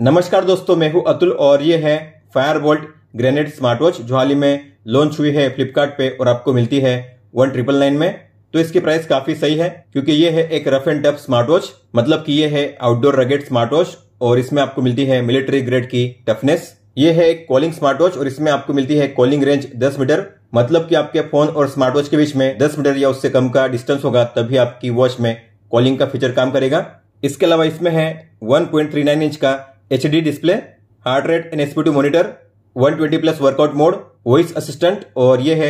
नमस्कार दोस्तों मैं हूं अतुल और ये है Fire Boltt Grenade smart watch जो हाल ही में लॉन्च हुई है फ्लिपकार्ट पे और आपको मिलती है वन ट्रिपल नाइन में तो इसकी प्राइस काफी सही है क्योंकि ये है एक rough and tough smart watch मतलब कि ये है आउटडोर रगेट स्मार्ट वॉच और इसमें आपको मिलती है मिलिट्री ग्रेड की टफनेस ये है एक कॉलिंग स्मार्ट वॉच और इसमें आपको मिलती है कॉलिंग रेंज दस मीटर मतलब की आपके फोन और स्मार्ट वॉच के बीच में दस मीटर या उससे कम का डिस्टेंस होगा तभी आपकी वॉच में कॉलिंग का फीचर काम करेगा इसके अलावा इसमें है वन इंच का H display heart rate and S P two monitor one twenty plus workout mode voice assistant और ये है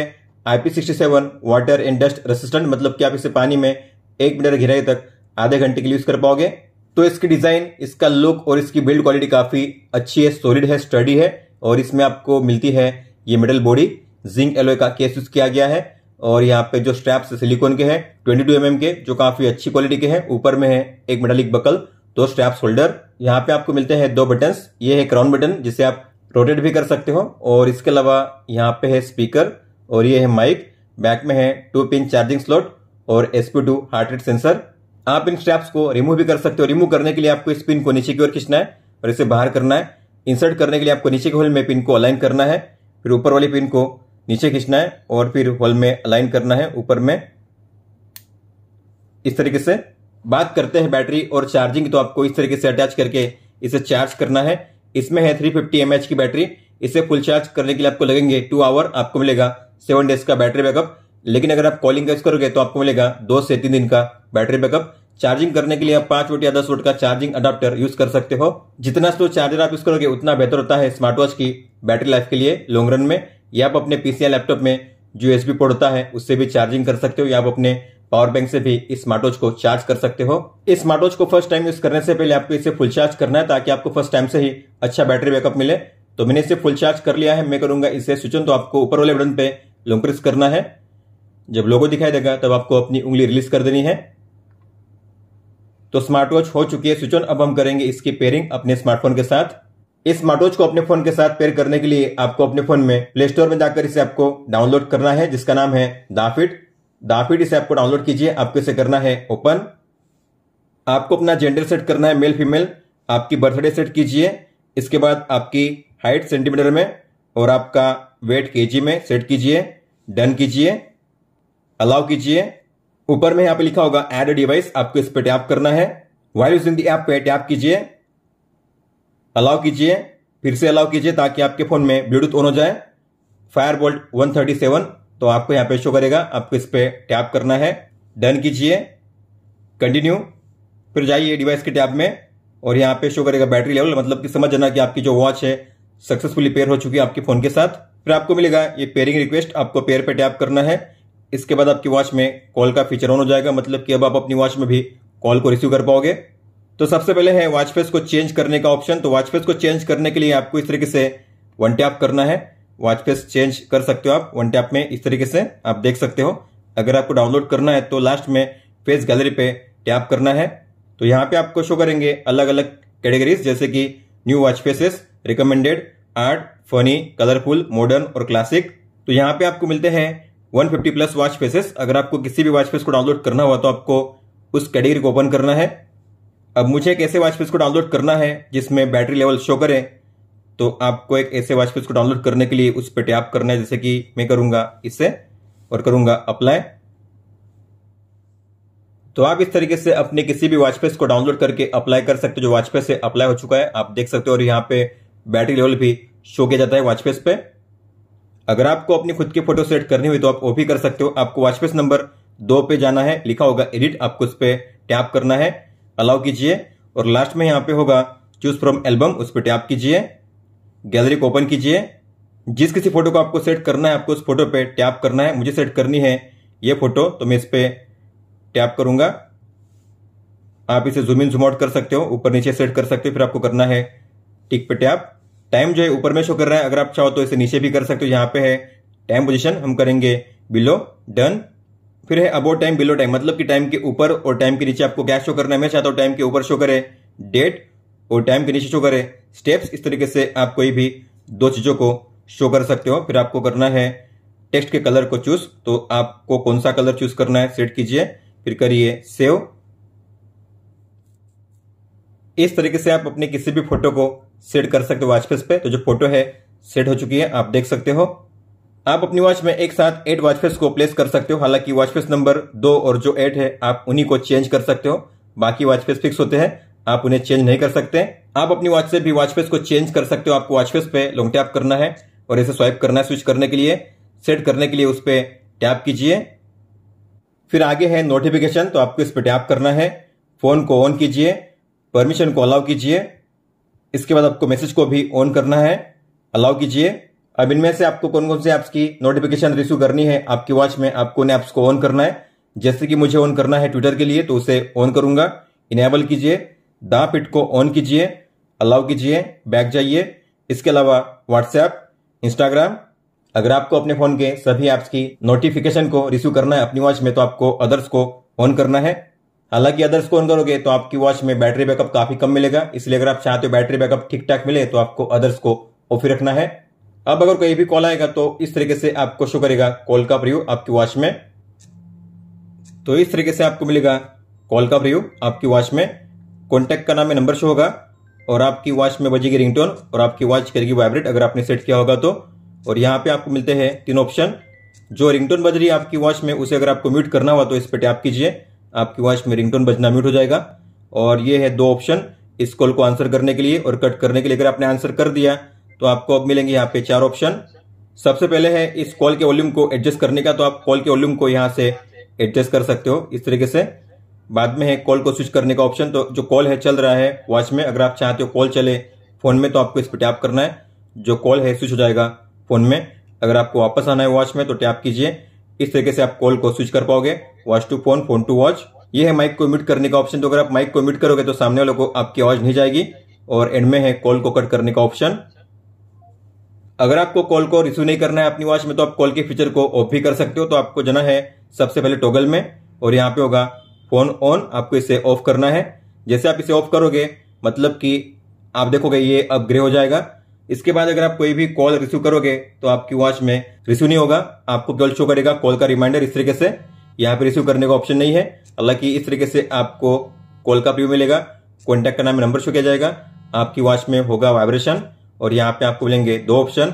I sixty seven water and dust resistant मतलब कि आप इसे पानी में एक मीटर गहराई तक आधे घंटे के लिए यूज कर पाओगे तो इसकी डिजाइन इसका लुक और इसकी बिल्ड क्वालिटी काफी अच्छी है सॉलिड है स्टडी है और इसमें आपको मिलती है ये मेडल बॉडी जिंक एलोए का केस यूज किया गया है और यहाँ पे जो स्ट्रैप्स सिलिकॉन के हैं 22 टू mm के जो काफी अच्छी क्वालिटी के हैं ऊपर में है एक मेटालिक बकल दो स्ट्रैप्स होल्डर यहाँ पे आपको मिलते हैं दो बटन ये है क्राउन बटन जिसे आप रोटेट भी कर सकते हो और इसके अलावा यहाँ पे है स्पीकर और ये है माइक बैक में है टू पिन चार्जिंग स्लॉट और S P two heart rate sensor आप इन स्ट्रैप्स को रिमूव भी कर सकते हो रिमूव करने के लिए आपको इस पिन को नीचे की ओर खींचना है और इसे बाहर करना है इंसर्ट करने के लिए आपको नीचे के होल में पिन को अलाइन करना है फिर ऊपर वाली पिन को नीचे खींचना है और फिर होल में अलाइन करना है ऊपर में इस तरीके से बात करते हैं बैटरी और चार्जिंग तो आपको इस तरीके से अटैच करके इसे चार्ज करना है इसमें है थ्री फिफ्टी की बैटरी इसे फुल चार्ज करने के लिए आपको लगेंगे टू आवर आपको मिलेगा सेवन डेज का बैटरी बैकअप लेकिन अगर आप कॉलिंग यूज करोगे तो आपको मिलेगा दो से तीन दिन का बैटरी बैकअप चार्जिंग करने के लिए आप पांच वोट या दस वोट का चार्जिंग अडाप्टर यूज कर सकते हो जितना स्लो चार्जर आप यूज करोगे उतना बेहतर होता है स्मार्ट वॉच की बैटरी लाइफ के लिए लॉन्ग रन में या आप अपने पीसीआई लैपटॉप में जो एस पोर्ट होता है उससे भी चार्जिंग कर सकते हो या आप अपने पावर बैंक से भी इस स्मार्टवॉच को चार्ज कर सकते हो इस स्मार्टवॉच को फर्स्ट टाइम यूज करने से पहले आपको इसे फुल चार्ज करना है ताकि आपको फर्स्ट टाइम से ही अच्छा बैटरी बैकअप मिले तो मैंने इसे फुल चार्ज कर लिया है मैं करूंगा इसे स्विच ऑन तो आपको ऊपर वाले बटन पे लॉन्ग प्रेस करना है जब लोगो दिखाई देगा तब आपको अपनी उंगली रिलीज कर देनी है तो स्मार्ट वॉच हो चुकी है स्विच ऑन अब हम करेंगे इसकी पेयरिंग अपने स्मार्टफोन के साथ इस स्मार्ट वॉच को अपने फोन के साथ पेयर करने के लिए आपको अपने फोन में प्ले स्टोर में जाकर इसे आपको डाउनलोड करना है जिसका नाम है दाफिट दाफिड इस ऐप को डाउनलोड कीजिए आपको इसे करना है ओपन आपको अपना जेंडर सेट करना है मेल फीमेल आपकी बर्थडे सेट कीजिए इसके बाद आपकी हाइट सेंटीमीटर में और आपका वेट के में सेट कीजिए डन कीजिए अलाउ कीजिए ऊपर में यहाँ पे लिखा होगा एड डिवाइस आपको इस पर टैप करना है वायु सिंधी ऐप पे टैप कीजिए अलाउ कीजिए फिर से अलाउ कीजिए ताकि आपके फोन में ब्लूटूथ ऑन हो जाए Fire Boltt one thirty seven तो आपको यहां पे शो करेगा आपको इस पर टैप करना है डन कीजिए कंटिन्यू फिर जाइए डिवाइस के टैप में और यहां पे शो करेगा बैटरी लेवल मतलब कि समझ जाना कि आपकी जो वॉच है सक्सेसफुली पेयर हो चुकी है आपके फोन के साथ फिर आपको मिलेगा ये पेयरिंग रिक्वेस्ट आपको पेयर पे टैप करना है इसके बाद आपकी वॉच में कॉल का फीचर ऑन हो जाएगा मतलब कि अब आप अपनी वॉच में भी कॉल को रिसीव कर पाओगे तो सबसे पहले है वॉच फेस को चेंज करने का ऑप्शन तो वॉच फेस को चेंज करने के लिए आपको इस तरीके से वन टैप करना है वॉचपेस चेंज कर सकते हो आप वन टैप में इस तरीके से आप देख सकते हो अगर आपको डाउनलोड करना है तो लास्ट में फेस गैलरी पे टैप करना है तो यहाँ पे आपको शो करेंगे अलग अलग कैटेगरीज जैसे कि new watch faces recommended art funny colourful modern और क्लासिक तो यहाँ पे आपको मिलते हैं 150 प्लस वॉच फेसेस अगर आपको किसी भी वॉच फेस को डाउनलोड करना हुआ तो आपको उस कैटेगरी को ओपन करना है अब मुझे एक ऐसे वॉच फेस को डाउनलोड करना है जिसमें बैटरी लेवल शो करे तो आपको एक ऐसे वॉच पेज को डाउनलोड करने के लिए उस पर टैप करना है जैसे कि मैं करूंगा इससे और करूंगा अप्लाई तो आप इस तरीके से अपने किसी भी वॉच को डाउनलोड करके अप्लाई कर सकते हो जो वॉच से अप्लाई हो चुका है आप देख सकते हो और यहाँ पे बैटरी लेवल भी शो किया जाता है वॉच पे अगर आपको अपनी खुद की फोटो सेट करनी हुई तो आप वो भी कर सकते हो आपको वॉच नंबर दो पे जाना है लिखा होगा एडिट आपको उस पर टैप करना है अलाउ कीजिए और लास्ट में यहाँ पे होगा चूज फ्रॉम एल्बम उस पर टैप कीजिए गैलरी को ओपन कीजिए जिस किसी फोटो को आपको सेट करना है आपको उस फोटो पे टैप करना है मुझे सेट करनी है ये फोटो तो मैं इस पर टैप करूंगा आप इसे जूम इन जूम आउट कर सकते हो ऊपर नीचे सेट कर सकते हो फिर आपको करना है टिक पे टैप टाइम जो है ऊपर में शो कर रहा है अगर आप चाहो तो इसे नीचे भी कर सकते हो यहां पे है टाइम पोजिशन हम करेंगे बिलो डन फिर है अबो टाइम बिलो टाइम मतलब कि टाइम के ऊपर और टाइम के नीचे आपको क्या शो करना है मैं चाहता हूँ टाइम के ऊपर शो करे डेट और टाइम के नीचे शो करे स्टेप्स इस तरीके से आप कोई भी दो चीज़ों को शो कर सकते हो फिर आपको करना है टेक्स्ट के कलर को चूज तो आपको कौन सा कलर चूज करना है सेट कीजिए फिर करिए सेव इस तरीके से आप अपने किसी भी फोटो को सेट कर सकते हो वॉच फेस पे तो जो फोटो है सेट हो चुकी है आप देख सकते हो आप अपनी वॉच में एक साथ एट वॉच फेस को प्लेस कर सकते हो हालांकि वॉच फेस नंबर दो और जो एट है आप उन्हीं को चेंज कर सकते हो बाकी वॉच फेस फिक्स होते हैं आप उन्हें चेंज नहीं कर सकते आप अपनी वॉच से भी वॉच फेस को चेंज कर सकते हो आपको वॉच फेस पे लॉन्ग टैप करना है और इसे स्वाइप करना है स्विच करने के लिए सेट करने के लिए उस पर टैप कीजिए फिर आगे है नोटिफिकेशन तो आपको इस पर टैप करना है फोन को ऑन कीजिए परमिशन को अलाउ कीजिए इसके बाद आपको मैसेज को भी ऑन करना है अलाउ कीजिए अब इनमें से आपको कौन कौन से ऐप्स की नोटिफिकेशन रिसीव करनी है आपकी वॉच में आपको उन ऐप्स को ऑन करना है जैसे कि मुझे ऑन करना है ट्विटर के लिए तो उसे ऑन करूंगा इनेबल कीजिए दां पिट को ऑन कीजिए अलाउ कीजिए बैक जाइए इसके अलावा व्हाट्सएप इंस्टाग्राम अगर आपको अपने फोन के सभी ऐप्स की नोटिफिकेशन को रिसीव करना है अपनी वॉच में तो आपको अदर्स को ऑन करना है हालांकि अदर्स को ऑन करोगे तो आपकी वॉच में बैटरी बैकअप काफी कम मिलेगा इसलिए अगर आप चाहते हो बैटरी बैकअप ठीक ठाक मिले तो आपको अदर्स को ऑफ ही रखना है अब अगर कोई भी कॉल आएगा तो इस तरीके से आपको शो करेगा कॉल का प्रयोग आपकी वॉच में तो इस तरीके से आपको मिलेगा कॉल का प्रयोग आपकी वॉच में कॉन्टैक्ट का नाम में नंबर शो होगा और आपकी वॉच में बजेगी रिंगटोन और आपकी वॉच करेगी वाइब्रेट अगर आपने सेट किया होगा तो और यहाँ पे आपको मिलते हैं तीन ऑप्शन जो रिंगटोन बज रही है आपकी वॉच में उसे अगर आपको म्यूट करना हुआ तो इस पर टैप कीजिए आपकी वॉच में रिंगटोन बजना म्यूट हो जाएगा और ये है दो ऑप्शन इस कॉल को आंसर करने के लिए और कट करने के लिए अगर आपने आंसर कर दिया तो आपको अब मिलेंगे यहाँ पे चार ऑप्शन सबसे पहले है इस कॉल के वॉल्यूम को एडजस्ट करने का तो आप कॉल के वॉल्यूम को यहाँ से एडजस्ट कर सकते हो इस तरीके से बाद में है कॉल को स्विच करने का ऑप्शन तो जो कॉल है चल रहा है वॉच में अगर आप चाहते हो कॉल चले फ़ोन में तो आपको इस पर टैप करना है जो कॉल है स्विच हो जाएगा फ़ोन में अगर आपको वापस आना है वॉच में तो टैप कीजिए इस तरीके से आप कॉल को स्विच कर पाओगे watch to phone phone to watch ये है माइक को म्यूट करने का ऑप्शन तो अगर आप माइक को म्यूट करोगे तो सामने वालों को आपकी आवाज़ नहीं जाएगी और एंड में है कॉल को कट करने का ऑप्शन अगर आपको कॉल को रिसीव नहीं करना है अपनी वॉच में तो आप कॉल के फीचर को ऑफ भी कर सकते हो तो आपको जाना है सबसे पहले टोगल में और यहाँ पे होगा फोन ऑन आपको इसे ऑफ करना है जैसे आप इसे ऑफ करोगे मतलब कि आप देखोगे ये अब ग्रे हो जाएगा इसके बाद अगर आप कोई भी कॉल रिसीव करोगे तो आपकी वॉच में रिसीव नहीं होगा आपको केवल शो करेगा कॉल का रिमाइंडर इस तरीके से यहाँ पे रिसीव करने का ऑप्शन नहीं है हालांकि इस तरीके से आपको कॉल का व्यू मिलेगा कॉन्टेक्ट का नाम नंबर शो किया जाएगा आपकी वॉच में होगा वाइब्रेशन और यहाँ पे आपको मिलेंगे दो ऑप्शन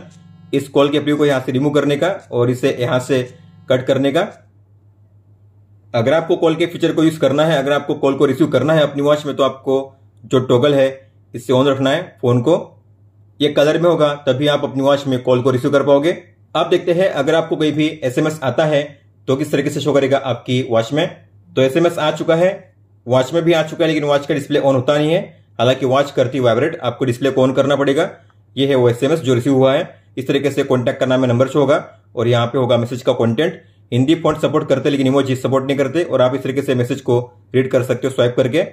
इस कॉल के प्रिव्यू को यहाँ से रिमूव करने का और इसे यहाँ से कट करने का अगर आपको कॉल के फीचर को यूज करना है अगर आपको कॉल को रिसीव करना है अपनी वॉच में तो आपको जो टोगल है इससे ऑन रखना है फोन को ये कलर में होगा तभी आप अपनी वॉच में कॉल को रिसीव कर पाओगे आप देखते हैं अगर आपको कोई भी एसएमएस आता है तो किस तरीके से शो करेगा आपकी वॉच में तो एसएमएस आ चुका है वॉच में भी आ चुका है लेकिन वॉच का डिस्प्ले ऑन होता नहीं है हालांकि वॉच करती वाइब्रेट आपको डिस्प्ले को ऑन करना पड़ेगा ये है वो एसएमएस जो रिसीव हुआ है इस तरीके से कॉन्टेक्ट करना में नंबर शो होगा और यहाँ पे होगा मैसेज का कॉन्टेंट हिंदी फॉन्ट सपोर्ट करते लेकिन इमोजी सपोर्ट नहीं करते और आप इस तरीके से मैसेज को रीड कर सकते हो स्वाइप करके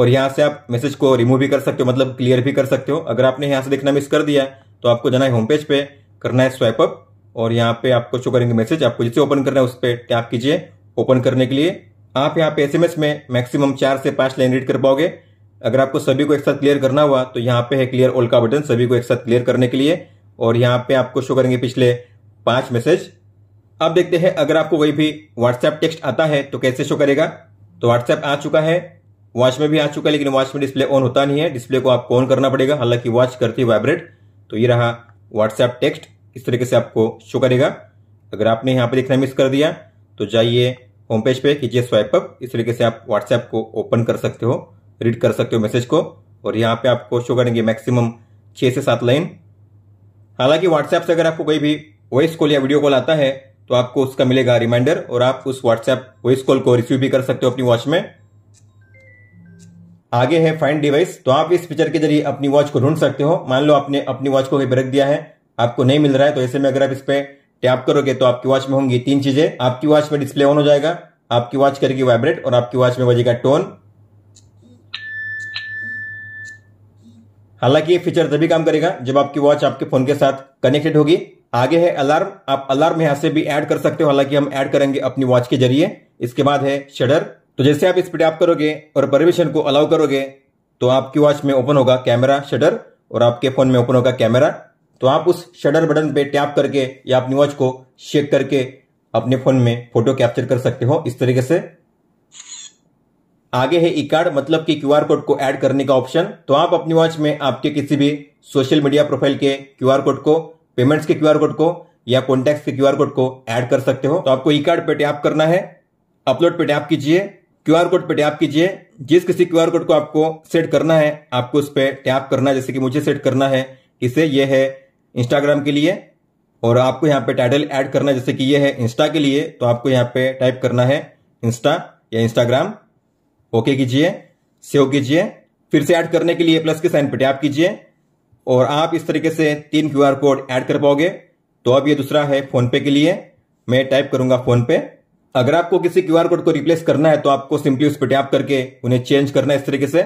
और यहाँ से आप मैसेज को रिमूव भी कर सकते हो मतलब क्लियर भी कर सकते हो अगर आपने यहाँ से देखना मिस कर दिया तो आपको जाना है होमपेज पे करना है स्वाइप अप और यहाँ पे आपको शो करेंगे मैसेज आपको जिसे ओपन करना है उस पर टैप कीजिए ओपन करने के लिए आप यहाँ पे एसएमएस में मैक्सिमम चार से पांच लाइन रीड कर पाओगे अगर आपको सभी को एक साथ क्लियर करना हुआ तो यहाँ पे है क्लियर ऑल का बटन सभी को एक साथ क्लियर करने के लिए और यहाँ पे आपको शो करेंगे पिछले पांच मैसेज अब देखते हैं अगर आपको वही भी व्हाट्सएप टेक्स्ट आता है तो कैसे शो करेगा तो व्हाट्सएप आ चुका है वॉच में भी आ चुका है लेकिन वॉच में डिस्प्ले ऑन होता नहीं है डिस्प्ले को आपको ऑन करना पड़ेगा हालांकि वॉच करती है वाइब्रेट तो ये रहा व्हाट्सएप टेक्स्ट इस तरीके से आपको शो करेगा अगर आपने यहाँ पर देखना मिस कर दिया तो जाइए होम पेज पे कीजिए स्वाइप अप इस तरीके से आप व्हाट्सएप को ओपन कर सकते हो रीड कर सकते हो मैसेज को और यहाँ पे आपको शो करेंगे मैक्सिमम छह से सात लाइन हालांकि व्हाट्सएप से अगर आपको कोई भी वॉइस कॉल या वीडियो कॉल आता है तो आपको उसका मिलेगा रिमाइंडर और आप उस व्हाट्सएप वॉइस कॉल को रिसीव भी कर सकते हो अपनी वॉच में आगे है फाइंड डिवाइस तो आप इस फीचर के जरिए अपनी वॉच को ढूंढ सकते हो मान लो आपने अपनी वॉच को कहीं रख दिया है आपको नहीं मिल रहा है तो ऐसे में अगर आप इस पर टैप करोगे तो आपकी वॉच में होंगी तीन चीजें आपकी वॉच में डिस्प्ले ऑन हो जाएगा आपकी वॉच करेगी वाइब्रेट और आपकी वॉच में बजेगा टोन हालांकि ये फीचर तभी काम करेगा जब आपकी वॉच आपके फोन के साथ कनेक्टेड होगी आगे है अलार्म आप अलार्म यहां से भी ऐड कर सकते हो हालांकि हम ऐड करेंगे अपनी वॉच के जरिए इसके बाद है शटर तो जैसे आप इस पर टैप करोगे और परमिशन को अलाउ करोगे तो आपकी वॉच में ओपन होगा कैमरा शटर और आपके फोन में ओपन होगा कैमरा तो आप उस शटर बटन पे टैप करके या अपनी वॉच को शेक करके अपने फोन में फोटो कैप्चर कर सकते हो इस तरीके से आगे है ई कार्ड मतलब कि क्यूआर कोड को ऐड करने का ऑप्शन तो आप अपनी वॉच में आपके किसी भी सोशल मीडिया प्रोफाइल के क्यूआर कोड को पेमेंट्स के क्यूआर कोड को या कॉन्टैक्ट के क्यूआर कोड को ऐड कर सकते हो तो आपको ई कार्ड पे टैप करना है अपलोड पे टैप कीजिए क्यूआर कोड पे टैप कीजिए जिस किसी क्यूआर कोड को आपको सेट करना है आपको उस पर टैप करना है जैसे कि मुझे सेट करना है इसे ये है इंस्टाग्राम के लिए और आपको यहाँ पे टाइटल ऐड करना है जैसे कि ये है इंस्टा के लिए तो आपको यहाँ पे टाइप करना है इंस्टा या इंस्टाग्राम ओके कीजिए सेव कीजिए फिर से ऐड करने के लिए प्लस के साइन पे टैप कीजिए और आप इस तरीके से तीन आर कोड ऐड कर पाओगे तो अब ये दूसरा है फोनपे के लिए मैं टाइप करूंगा फोनपे अगर आपको किसी आर कोड को रिप्लेस करना है तो आपको सिंपली उस पर टैप करके उन्हें चेंज करना है इस तरीके से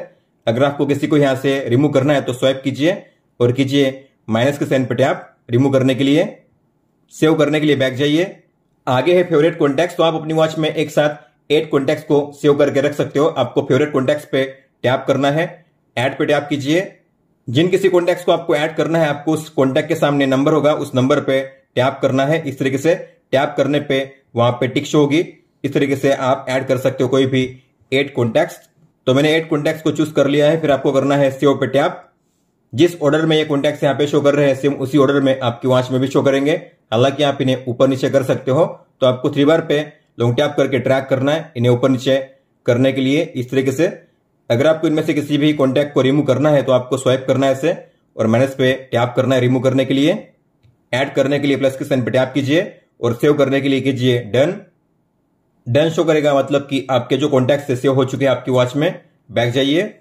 अगर आपको किसी को यहां से रिमूव करना है तो स्वाइप कीजिए और कीजिए माइनस के साइन पर टैप रिमूव करने के लिए सेव करने के लिए बैक जाइए आगे है फेवरेट कॉन्टेक्ट तो आप अपनी वॉच में एक साथ एट कॉन्टेक्ट को सेव करके रख सकते हो आपको फेवरेट कॉन्टेक्ट पे टैप करना है एड पे टैप कीजिए जिन किसी कॉन्टैक्ट को आपको ऐड करना है आपको उस कॉन्टैक्ट के सामने नंबर होगा उस नंबर पे टैप करना है इस तरीके से टैप करने पे वहां पे टिक्स होगी इस तरीके से आप ऐड कर सकते हो कोई भी एट कॉन्टैक्ट तो मैंने एट कॉन्टैक्ट को चूज कर लिया है फिर आपको करना है सेव पे टैप जिस ऑर्डर में ये कॉन्टैक्ट यहाँ पे शो कर रहे हैं सेम उसी ऑर्डर में आपकी वॉच में भी शो करेंगे हालांकि आप इन्हें ऊपर नीचे कर सकते हो तो आपको थ्री बार पे लॉन्ग टैप करके ट्रैक करना है इन्हें ऊपर नीचे करने के लिए इस तरीके से अगर आपको इनमें से किसी भी कॉन्टैक्ट को रिमूव करना है तो आपको स्वाइप करना है इसे और मैनेज पे टैप करना है रिमूव करने के लिए ऐड करने के लिए प्लस के साइन पे टैप कीजिए और सेव करने के लिए कीजिए डन डन शो करेगा मतलब कि आपके जो कॉन्टैक्ट से सेव हो चुके हैं आपकी वॉच में बैक जाइए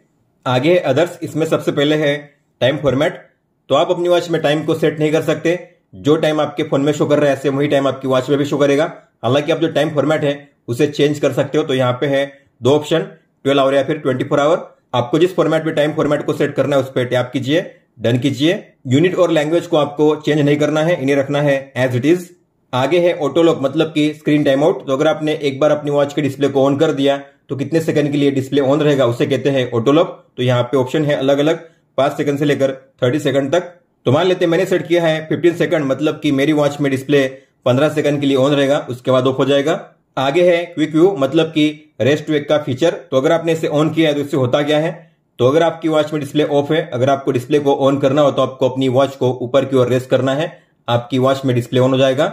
आगे अदर्स इसमें सबसे पहले है टाइम फॉर्मेट तो आप अपनी वॉच में टाइम को सेट नहीं कर सकते जो टाइम आपके फोन में शो कर रहा है ऐसे वही टाइम आपकी वॉच में भी शो करेगा हालांकि आप जो टाइम फॉर्मेट है उसे चेंज कर सकते हो तो यहाँ पे है दो ऑप्शन ट्वेल्व आवर या फिर ट्वेंटी फोर आवर आपको जिस फॉर्मेट में टाइम फॉर्मेट को सेट करना है उस पर टैप कीजिए डन कीजिए यूनिट और लैंग्वेज को आपको चेंज नहीं करना है इन्हें रखना है एज इट इज आगे है ऑटोलॉक मतलब कि स्क्रीन टाइम आउट तो अगर आपने एक बार अपनी वॉच के डिस्प्ले को ऑन कर दिया तो कितने सेकंड के लिए डिस्प्ले ऑन रहेगा उसे कहते हैं ऑटोलॉक तो यहाँ पे ऑप्शन है अलग अलग पांच सेकंड से लेकर थर्टी सेकंड तक तो मान लेते मैंने सेट किया है फिफ्टीन सेकंड मतलब कि मेरी वॉच में डिस्प्ले पंद्रह सेकंड के लिए ऑन रहेगा उसके बाद ऑफ हो जाएगा आगे है क्विक व्यू मतलब कि रेस्ट वेक का फीचर तो अगर आपने इसे ऑन किया है तो इससे होता क्या है तो अगर आपकी वॉच में डिस्प्ले ऑफ है अगर आपको डिस्प्ले को ऑन करना हो तो आपको अपनी वॉच को ऊपर की ओर रेस्ट करना है आपकी वॉच में डिस्प्ले ऑन हो जाएगा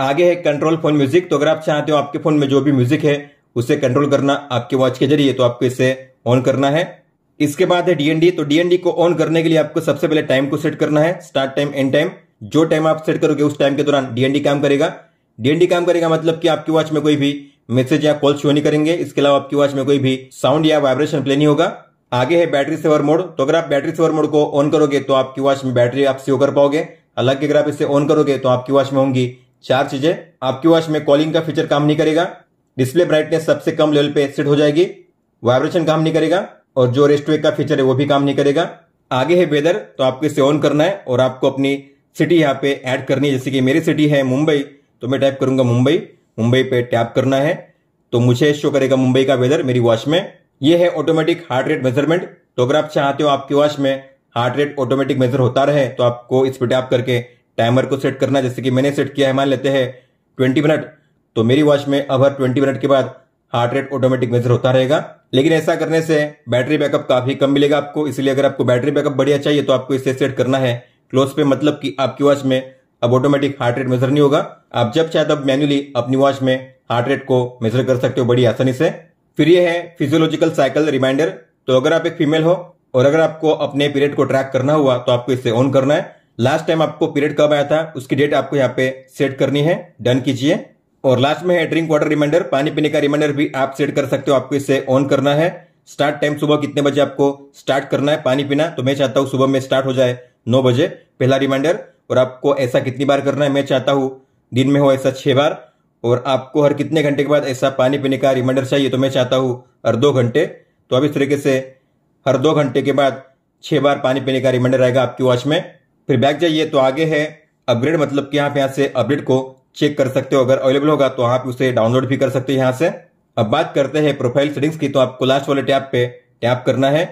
आगे है कंट्रोल फोन म्यूजिक तो अगर आप चाहते हो आपके फोन में जो भी म्यूजिक है उसे कंट्रोल करना आपके वॉच के जरिए तो आपको इसे ऑन करना है इसके बाद है डीएनडी तो डीएनडी को ऑन करने के लिए आपको सबसे पहले टाइम को सेट करना है स्टार्ट टाइम एंड टाइम जो टाइम आप सेट करोगे उस टाइम के दौरान डीएनडी काम करेगा डीएनडी काम करेगा मतलब कि आपकी वॉच में कोई भी मैसेज या कॉल शो नहीं करेंगे इसके अलावा आपकी वॉच में कोई भी साउंड या वाइब्रेशन प्ले नहीं होगा आगे है बैटरी सेवर मोड तो अगर आप बैटरी सेवर मोड को ऑन करोगे तो आपकी वॉच में बैटरी आप सेव कर पाओगे हालांकि अगर आप इसे ऑन करोगे तो आपकी वॉच में होंगी चार चीजें आपकी वॉच में कॉलिंग का फीचर काम नहीं करेगा डिस्प्ले ब्राइटनेस सबसे कम लेवल पे सेट हो जाएगी वाइब्रेशन काम नहीं करेगा और जो रेस्टवेक का फीचर है वो भी काम नहीं करेगा आगे है वेदर तो आपको इसे ऑन करना है और आपको अपनी सिटी यहाँ पे ऐड करनी है जैसे कि मेरी सिटी है मुंबई तो मैं टाइप करूंगा मुंबई मुंबई पे टैप करना है तो मुझे शो करेगा मुंबई का वेदर मेरी वॉच में ये है ऑटोमेटिक हार्ट रेट मेजरमेंट तो अगर आप चाहते हो आपकी वॉच में हार्ट रेट ऑटोमेटिक मेजर होता रहे तो आपको इस पर टैप करके टाइमर को सेट करना जैसे कि मैंने सेट किया है मान लेते हैं ट्वेंटी मिनट तो मेरी वॉच में अब हर ट्वेंटी मिनट के बाद हार्ट रेट ऑटोमेटिक मेजर होता रहेगा लेकिन ऐसा करने से बैटरी बैकअप काफी कम मिलेगा आपको इसलिए अगर आपको बैटरी बैकअप बढ़िया चाहिए तो आपको इसे सेट करना है क्लोज पे मतलब कि आपकी वॉच में अब ऑटोमेटिक हार्ट रेट मेजर नहीं होगा आप जब चाहे तब मैन्युअली अपनी वॉच में हार्ट रेट को मेजर कर सकते हो बड़ी आसानी से फिर ये है फिजियोलॉजिकल साइकिल रिमाइंडर तो अगर आप एक फीमेल हो और अगर आपको अपने पीरियड को ट्रैक करना हुआ तो आपको इसे ऑन करना है लास्ट टाइम आपको पीरियड कब आया था उसकी डेट आपको यहाँ पे सेट करनी है डन कीजिए और लास्ट में है ड्रिंक वाटर रिमाइंडर पानी पीने का रिमाइंडर भी आप सेट कर सकते हो आपको इसे ऑन करना है स्टार्ट टाइम सुबह कितने बजे आपको स्टार्ट करना है पानी पीना तो मैं चाहता हूँ सुबह में स्टार्ट हो जाए नौ बजे पहला रिमाइंडर और आपको ऐसा कितनी बार करना है मैं चाहता हूँ दिन में हो ऐसा छह बार और आपको हर कितने घंटे के बाद ऐसा पानी पीने का रिमाइंडर चाहिए तो मैं चाहता हूं हर दो घंटे तो अब इस तरीके से हर दो घंटे के बाद छह बार पानी पीने का रिमाइंडर रहेगा आपकी वॉच में फिर बैक जाइए तो आगे है अपग्रेड मतलब कि आप यहाँ से अपडेट को चेक कर सकते हो अगर अवेलेबल होगा तो आप उसे डाउनलोड भी कर सकते हो यहाँ से अब बात करते हैं प्रोफाइल सेटिंग्स की तो आपको लास्ट वाले टैप पे टैप करना है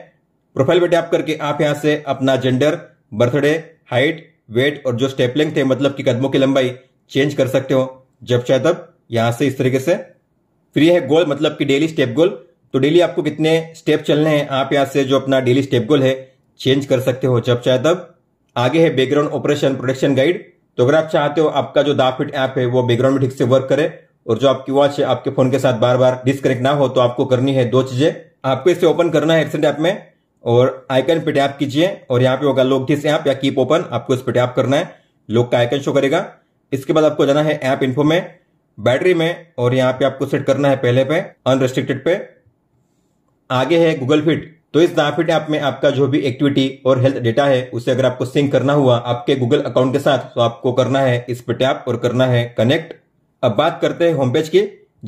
प्रोफाइल पे टैप करके आप यहाँ से अपना जेंडर बर्थडे हाइट वेट और जो स्टेपलिंग थे मतलब कि कदमों की लंबाई चेंज कर सकते हो जब चाहे तब यहां से इस तरीके से फिर यह है गोल मतलब कि डेली स्टेप गोल तो डेली आपको कितने स्टेप चलने हैं आप यहां से जो अपना डेली स्टेप गोल है चेंज कर सकते हो जब चाहे तब आगे है बैकग्राउंड ऑपरेशन प्रोटेक्शन गाइड तो अगर आप चाहते हो आपका जो दाफिट ऐप है वो बैकग्राउंड में ठीक से वर्क करे और जो आपकी वॉच है आपके फोन के साथ बार बार डिस्कनेक्ट ना हो तो आपको करनी है दो चीजें आपको इसे ओपन करना है एक्सेंट ऐप में और आइकन पे टैप कीजिए और यहाँ पे होगा लोग ऐप या कीप ओपन आपको इस पे टैप करना है लोग का आइकन शो करेगा इसके बाद आपको जाना है ऐप इन्फो में बैटरी में और यहाँ पे आपको सेट करना है पहले पे अनरेस्ट्रिक्टेड पे आगे है गूगल फिट तो इस नाफिट ऐप में आपका जो भी एक्टिविटी और हेल्थ डेटा है उसे अगर आपको सिंक करना हुआ आपके गूगल अकाउंट के साथ तो आपको करना है इस पे टैप और करना है कनेक्ट अब बात करते हैं होम पेज की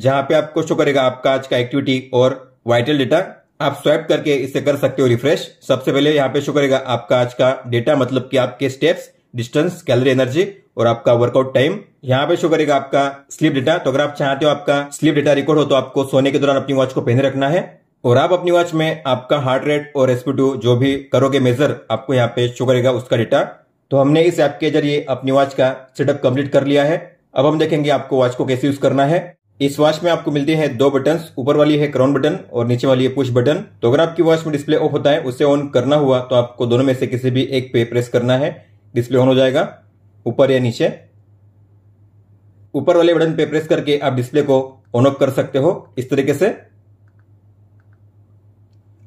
जहां पे आपको शो करेगा आपका आज का एक्टिविटी और वाइटल डेटा आप स्वाइप करके इसे कर सकते हो रिफ्रेश सबसे पहले यहाँ पे शो करेगा आपका आज का डेटा मतलब की आपके स्टेप्स डिस्टेंस कैलोरी एनर्जी और आपका वर्कआउट टाइम यहाँ पे शो करेगा आपका स्लीप डेटा तो अगर आप चाहते हो आपका स्लीप डेटा रिकॉर्ड हो तो आपको सोने के दौरान अपनी वॉच को पहने रखना है और आप अपनी वॉच में आपका हार्ट रेट और एसपीटू जो भी करोगे मेजर आपको यहाँ पे शो करेगा उसका डेटा तो हमने इस ऐप के जरिए अपनी वॉच का सेटअप कम्प्लीट कर लिया है अब हम देखेंगे आपको वॉच को कैसे यूज करना है इस वॉच में आपको मिलती है दो बटन ऊपर वाली है क्राउन बटन और नीचे वाली है पुश बटन तो अगर आपकी वॉच में डिस्प्ले ऑफ होता है उसे ऑन करना हुआ तो आपको दोनों में से किसी भी एक पे प्रेस करना है डिस्प्ले ऑन हो जाएगा ऊपर या नीचे ऊपर वाले बटन पे प्रेस करके आप डिस्प्ले को ऑन ऑफ कर सकते हो इस तरीके से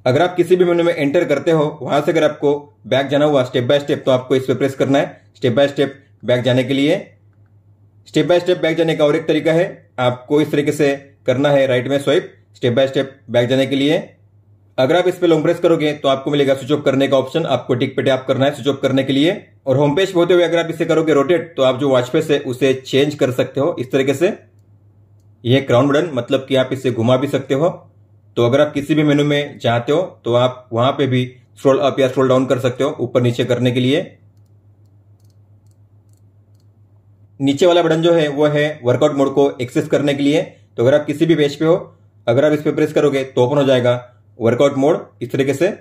अगर आप किसी भी मेन्यू में एंटर करते हो वहां से अगर आपको बैक जाना हुआ स्टेप बाय स्टेप तो आपको इस पर प्रेस करना है स्टेप बाय स्टेप बैक जाने के लिए स्टेप बाय स्टेप बैक जाने का और एक तरीका है आपको इस तरीके से करना है राइट में swipe step by step back जाने के लिए अगर आप इस पर लॉन्ग प्रेस करोगे तो आपको मिलेगा स्विच ऑफ करने का ऑप्शन आपको टिक पे टैप करना है स्विच ऑफ करने के लिए और होम पेज होते हुए अगर आप इसे करोगे रोटेट तो आप जो वॉच फेस है उसे चेंज कर सकते हो इस तरीके से यह क्राउन बटन मतलब कि आप इसे घुमा भी सकते हो तो अगर आप किसी भी मेनू में जाते हो तो आप वहां पे भी स्ट्रोल अप या स्ट्रोल डाउन कर सकते हो ऊपर नीचे करने के लिए नीचे वाला बटन जो है वो है वर्कआउट मोड को एक्सेस करने के लिए तो अगर आप किसी भी पेज पे हो अगर आप इस पर प्रेस करोगे तो ओपन हो जाएगा वर्कआउट मोड इस तरीके से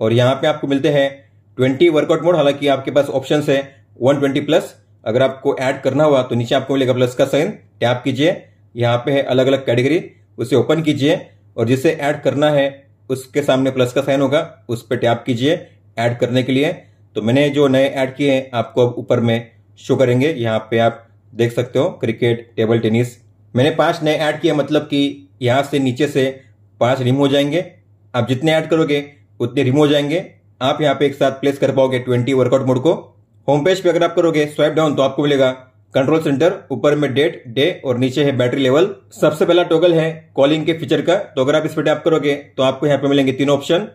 और यहाँ पे आपको मिलते हैं ट्वेंटी वर्कआउट मोड हालांकि आपके पास ऑप्शन है वन ट्वेंटी प्लस अगर आपको ऐड करना हुआ तो नीचे आपको मिलेगा प्लस का साइन टैप कीजिए यहाँ पे है अलग अलग कैटेगरी उसे ओपन कीजिए और जिसे ऐड करना है उसके सामने प्लस का साइन होगा उस पर टैप कीजिए ऐड करने के लिए तो मैंने जो नए ऐड किए हैं आपको अब ऊपर में शो करेंगे यहाँ पे आप देख सकते हो क्रिकेट टेबल टेनिस मैंने पांच नए ऐड किए मतलब कि यहाँ से नीचे से पांच रिमूव हो जाएंगे आप जितने ऐड करोगे उतने रिमूव हो जाएंगे आप यहाँ पे एक साथ प्लेस कर पाओगे ट्वेंटी वर्कआउट मोड को होम पेज पे अगर आप करोगे स्वाइप डाउन तो आपको मिलेगा कंट्रोल सेंटर ऊपर में डेट डे और नीचे है बैटरी लेवल सबसे पहला टोगल है कॉलिंग के फीचर का तो अगर आप इस पर टैप करोगे तो आपको यहाँ पे मिलेंगे तीन ऑप्शन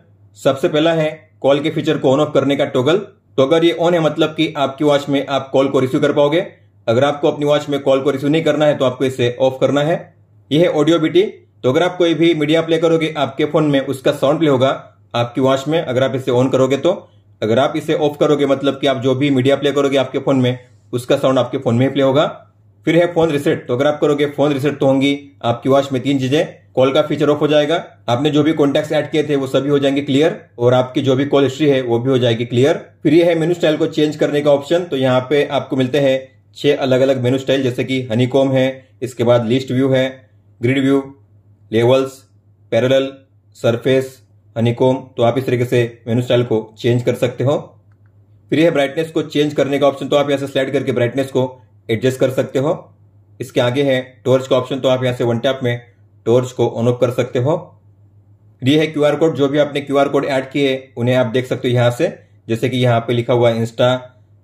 सबसे पहला है कॉल के फीचर को ऑन ऑफ करने का टोगल तो अगर ये ऑन है मतलब कि आपकी वॉच में आप कॉल को रिसीव कर पाओगे अगर आपको अपनी वॉच में कॉल को रिसीव नहीं करना है तो आपको इसे ऑफ करना है यह है ऑडियो बीटी तो अगर आप कोई भी मीडिया प्ले करोगे आपके फोन में उसका साउंड प्ले होगा आपकी वॉच में अगर आप इसे ऑन करोगे तो अगर आप इसे ऑफ करोगे मतलब कि आप जो भी मीडिया प्ले करोगे आपके फोन में उसका साउंड आपके फोन में ही प्ले होगा फिर है फोन रिसेट तो अगर आप करोगे फोन रिसेट तो होंगी आपकी वॉच में तीन चीजें कॉल का फीचर ऑफ हो जाएगा आपने जो भी कॉन्टेक्ट ऐड किए थे वो सभी हो जाएंगे क्लियर और आपकी जो भी कॉल हिस्ट्री है वो भी हो जाएगी क्लियर फिर ये है मेनू स्टाइल को चेंज करने का ऑप्शन तो यहाँ पे आपको मिलते हैं छह अलग अलग मेनू स्टाइल जैसे कि हनीकॉम है इसके बाद लिस्ट व्यू है grid view levels parallel surface honeycomb तो आप इस तरीके से मेनू स्टाइल को चेंज कर सकते हो फिर यह ब्राइटनेस को चेंज करने का ऑप्शन तो आप यहाँ से स्लाइड करके ब्राइटनेस को एडजस्ट कर सकते हो इसके आगे है टॉर्च का ऑप्शन तो आप यहाँ से वन टैप में टॉर्च को ऑन ऑफ कर सकते हो ये है क्यूआर कोड जो भी आपने क्यूआर कोड ऐड किए उन्हें आप देख सकते हो यहाँ से जैसे कि यहाँ पे लिखा हुआ है इंस्टा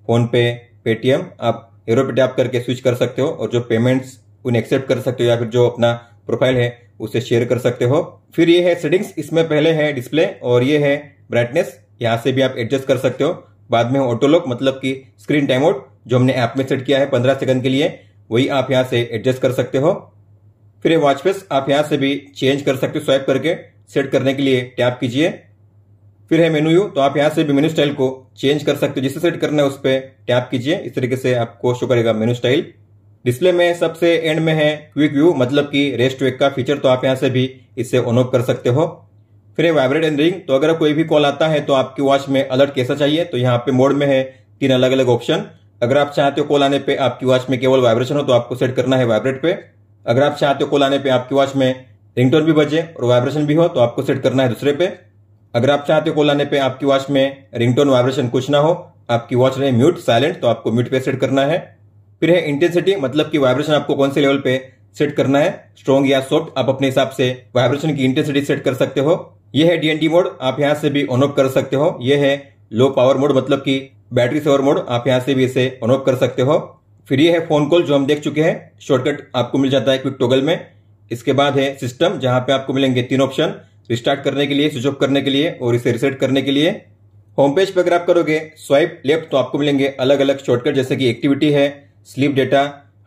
फोन पे पेटीएम आप एरो पे टैप करके स्विच कर सकते हो और जो पेमेंट्स उन्हें एक्सेप्ट कर सकते हो या फिर जो अपना प्रोफाइल है उसे शेयर कर सकते हो फिर ये है सेटिंग्स इसमें पहले है डिस्प्ले और ये है ब्राइटनेस यहाँ से भी आप एडजस्ट कर सकते हो बाद में ऑटो लॉक मतलब कि स्क्रीन टाइम आउट जो हमने ऐप में सेट किया है पंद्रह सेकंड के लिए वही आप यहाँ से एडजस्ट कर सकते हो फिर ये वॉच फेस आप यहाँ से भी चेंज कर सकते हो स्वाइप करके सेट करने के लिए टैप कीजिए फिर है मेनू यू तो आप यहाँ से भी मेनू स्टाइल को चेंज कर सकते हो जिसे सेट करना है उस पर टैप कीजिए इस तरीके से आपको शो करेगा मेनू स्टाइल डिस्प्ले में सबसे एंड में है क्विक व्यू मतलब कि रेस्ट वेक का फीचर तो आप यहाँ से भी इससे ऑन ऑफ कर सकते हो फिर है वाइब्रेट एंड रिंग तो अगर कोई भी कॉल आता है तो आपकी वॉच में अलर्ट कैसा चाहिए तो यहाँ पे मोड में है तीन अलग अलग ऑप्शन अगर आप चाहते हो कॉल आने पे आपकी वॉच में केवल वाइब्रेशन हो तो आपको सेट करना है वाइब्रेट पे अगर आप चाहते हो कॉल आने पे आपकी वॉच में रिंगटोन भी बजे और वाइब्रेशन भी हो तो आपको सेट करना है दूसरे पे अगर आप चाहते हो कॉल आने पे आपकी वॉच में रिंगटोन वाइब्रेशन कुछ ना हो आपकी वॉच रहे म्यूट साइलेंट तो आपको म्यूट पे सेट करना है फिर है इंटेंसिटी मतलब कि वाइब्रेशन आपको कौन से लेवल पे सेट करना है स्ट्रॉन्ग या सॉफ्ट आप अपने हिसाब से वाइब्रेशन की इंटेंसिटी सेट कर सकते हो यह है डीएनटी मोड आप यहाँ से भी ऑन ऑफ कर सकते हो यह है लो पावर मोड मतलब कि बैटरी सेवर मोड आप यहाँ से भी इसे ऑन ऑफ कर सकते हो फिर ये है फोन कॉल जो हम देख चुके हैं शॉर्टकट आपको मिल जाता है क्विक टोगल में इसके बाद है सिस्टम जहां पे आपको मिलेंगे तीन ऑप्शन रिस्टार्ट करने के लिए स्विच ऑफ करने के लिए और इसे रिसेट करने के लिए होम पेज पर अगर आप करोगे स्वाइप लेफ्ट तो आपको मिलेंगे अलग अलग शॉर्टकट जैसे कि एक्टिविटी है sleep data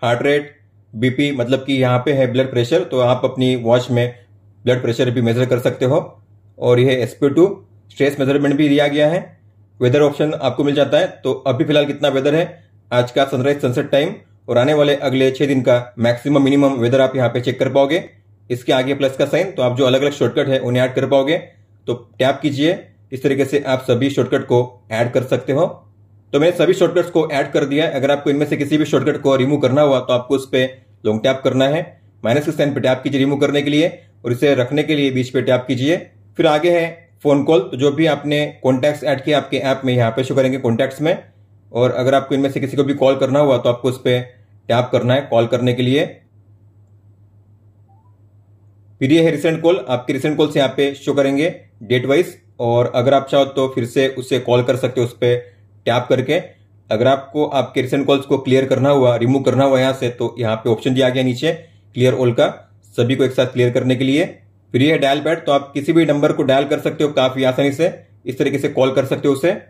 heart rate BP मतलब कि यहाँ पे है ब्लड प्रेशर तो आप अपनी वॉच में ब्लड प्रेशर भी मेजर कर सकते हो और यह एसपी टू स्ट्रेस मेजरमेंट भी दिया गया है वेदर ऑप्शन आपको मिल जाता है तो अभी फिलहाल कितना वेदर है आज का सनराइज सनसेट टाइम और आने वाले अगले छह दिन का मैक्सिमम मिनिमम वेदर आप यहाँ पे चेक कर पाओगे इसके आगे प्लस का साइन तो आप जो अलग अलग शॉर्टकट है उन्हें ऐड कर पाओगे तो टैप कीजिए इस तरीके से आप सभी शॉर्टकट को ऐड कर सकते हो तो मैंने सभी शॉर्टकट को ऐड कर दिया है अगर आपको इनमें से किसी भी शॉर्टकट को रिमूव करना हुआ तो आपको उस पर लॉन्ग टैप करना है माइनस के साइन पर टैप कीजिए रिमूव करने के लिए और इसे रखने के लिए बीच पे टैप कीजिए फिर आगे है फोन कॉल तो जो भी आपने कॉन्टैक्ट्स ऐड किए आपके ऐप में यहाँ पे शो करेंगे कॉन्टैक्ट्स में और अगर आपको इनमें से किसी को भी कॉल करना हुआ तो आपको उस पर टैप करना है कॉल करने के लिए फिर ये है रिसेंट कॉल आपके रिसेंट कॉल से यहाँ पे शो करेंगे डेट वाइज और अगर आप चाहो तो फिर से उससे कॉल कर सकते हो उस पर टैप करके अगर आपको आपके रिसेंट कॉल्स को क्लियर करना हुआ रिमूव करना हुआ यहाँ से तो यहाँ पे ऑप्शन दिया गया नीचे क्लियर ऑल का सभी को एक साथ क्लियर करने के लिए फिर यह डायल पैड तो आप किसी भी नंबर को डायल कर सकते हो काफी आसानी से इस तरीके से कॉल कर सकते हो उसे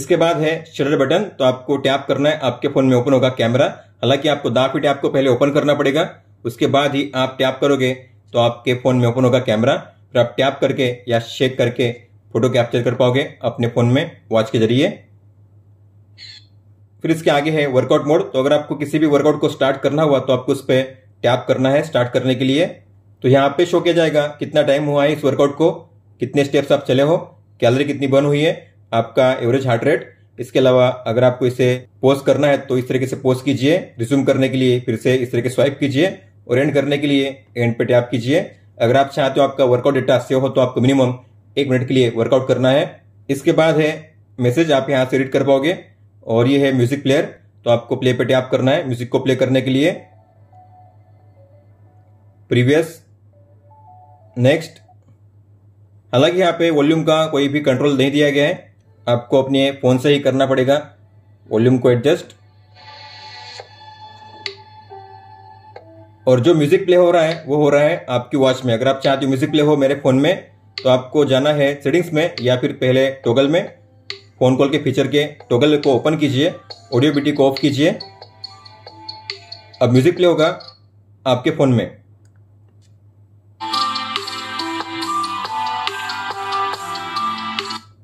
इसके बाद है शटर बटन तो आपको टैप करना है आपके फोन में ओपन होगा कैमरा हालांकि आपको दा फिट ऐप को पहले ओपन करना पड़ेगा उसके बाद ही आप टैप करोगे तो आपके फोन में ओपन होगा कैमरा फिर आप टैप करके या शेक करके फोटो कैप्चर कर पाओगे अपने फ़ोन में वॉच के जरिए फिर इसके आगे है वर्कआउट मोड तो अगर आपको किसी भी वर्कआउट को स्टार्ट करना हुआ तो आपको उस पर टैप करना है स्टार्ट करने के लिए तो यहाँ पे शो किया जाएगा कितना टाइम हुआ है इस वर्कआउट को कितने स्टेप्स आप चले हो कैलरी कितनी बर्न हुई है आपका एवरेज हार्ट रेट इसके अलावा अगर आपको इसे पोस्ट करना है तो इस तरीके से पोस्ट कीजिए रिज्यूम करने के लिए फिर से इस तरीके स्वाइप कीजिए और एंड करने के लिए एंड पे टैप कीजिए अगर आप चाहते हो आपका वर्कआउट डेटा सेव हो तो आपको मिनिमम एक मिनट के लिए वर्कआउट करना है इसके बाद है मैसेज आप यहाँ से रीड कर पाओगे और ये है म्यूजिक प्लेयर तो आपको प्ले पे टैप करना है म्यूजिक को प्ले करने के लिए प्रीवियस नेक्स्ट हालांकि यहाँ पे वॉल्यूम का कोई भी कंट्रोल नहीं दिया गया है आपको अपने फ़ोन से ही करना पड़ेगा वॉल्यूम को एडजस्ट और जो म्यूजिक प्ले हो रहा है वो हो रहा है आपकी वॉच में अगर आप चाहते हो म्यूजिक प्ले हो मेरे फोन में तो आपको जाना है सेटिंग्स में या फिर पहले टोगल में फ़ोन कॉल के फीचर के टोगल को ओपन कीजिए ऑडियो बिटी को ऑफ कीजिए अब म्यूज़िक प्ले होगा आपके फ़ोन में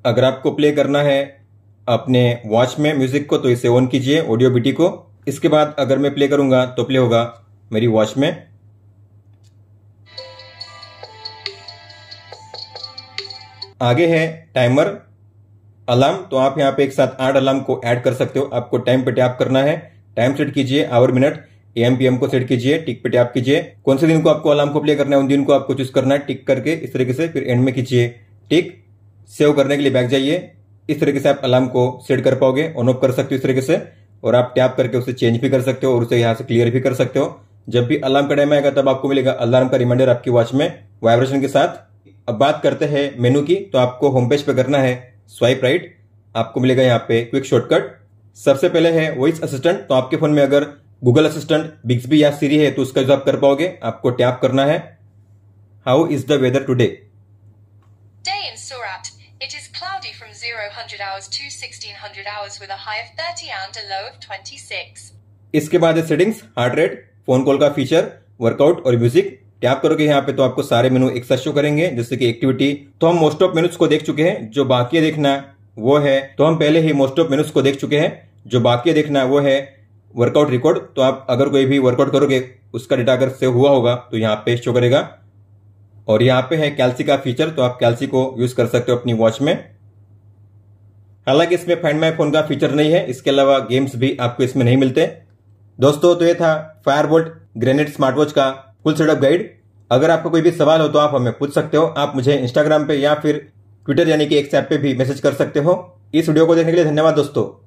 अगर आपको प्ले करना है अपने वॉच में म्यूजिक को तो इसे ऑन कीजिए ऑडियो बिटी को इसके बाद अगर मैं प्ले करूंगा तो प्ले होगा मेरी वॉच में आगे है टाइमर अलार्म तो आप यहाँ पे एक साथ आठ अलार्म को ऐड कर सकते हो आपको टाइम पे टैप करना है टाइम सेट कीजिए hour minute M PM को सेट कीजिए टिक पे टैप कीजिए कौन से दिन को आपको अलार्म को प्ले करना है उन दिन को आपको चूज करना है टिक करके इस तरीके से फिर एंड में कीजिए टिक सेव करने के लिए बैक जाइए इस तरीके से आप अलार्म को सेट कर पाओगे ऑन ऑफ कर सकते हो इस तरीके से और आप टैप करके उसे चेंज भी कर सकते हो और उसे यहाँ से क्लियर भी कर सकते हो जब भी अलार्म का टाइम आएगा तब आपको मिलेगा अलार्म का रिमाइंडर आपकी वॉच में वाइब्रेशन के साथ अब बात करते हैं मेनू की तो आपको होम पेज पे करना है स्वाइप राइट आपको मिलेगा यहाँ पे क्विक शॉर्टकट सबसे पहले है वॉइस असिस्टेंट तो आपके फोन में अगर गूगल असिस्टेंट बिग्सबी या सीरी है तो उसका जो आप कर पाओगे आपको टैप करना है how is the weather today It is cloudy from 0 hours to 1600 hours with a high of 30 and a low of 26. इसके बाद है settings heart rate phone call का फीचर वर्कआउट और म्यूजिक टैप करोगे यहाँ पे तो आपको सारे मेनू एक साथ शो करेंगे जैसे कि एक्टिविटी तो हम मोस्ट ऑफ मेनूज को देख चुके हैं जो बाकी है देखना वो है तो हम पहले ही मोस्ट ऑफ मेनूज को देख चुके हैं जो बाकी है देखना वो है वर्कआउट रिकॉर्ड तो आप अगर कोई भी वर्कआउट करोगे उसका डेटा अगर सेव हुआ होगा तो यहाँ पे शो करेगा और यहाँ पे है कैल्सी का फीचर तो आप कैल्सी को यूज कर सकते हो अपनी वॉच में हालांकि इसमें फाइंड माई फोन का फीचर नहीं है इसके अलावा गेम्स भी आपको इसमें नहीं मिलते दोस्तों तो ये था फायर ग्रेनेड स्मार्ट वॉच का फुल सेटअप गाइड अगर आपको कोई भी सवाल हो तो आप हमें पूछ सकते हो आप मुझे इंस्टाग्राम पे या फिर ट्विटर यानी कि एक्सएप ऐप पे भी मैसेज कर सकते हो इस वीडियो को देखने के लिए धन्यवाद दोस्तों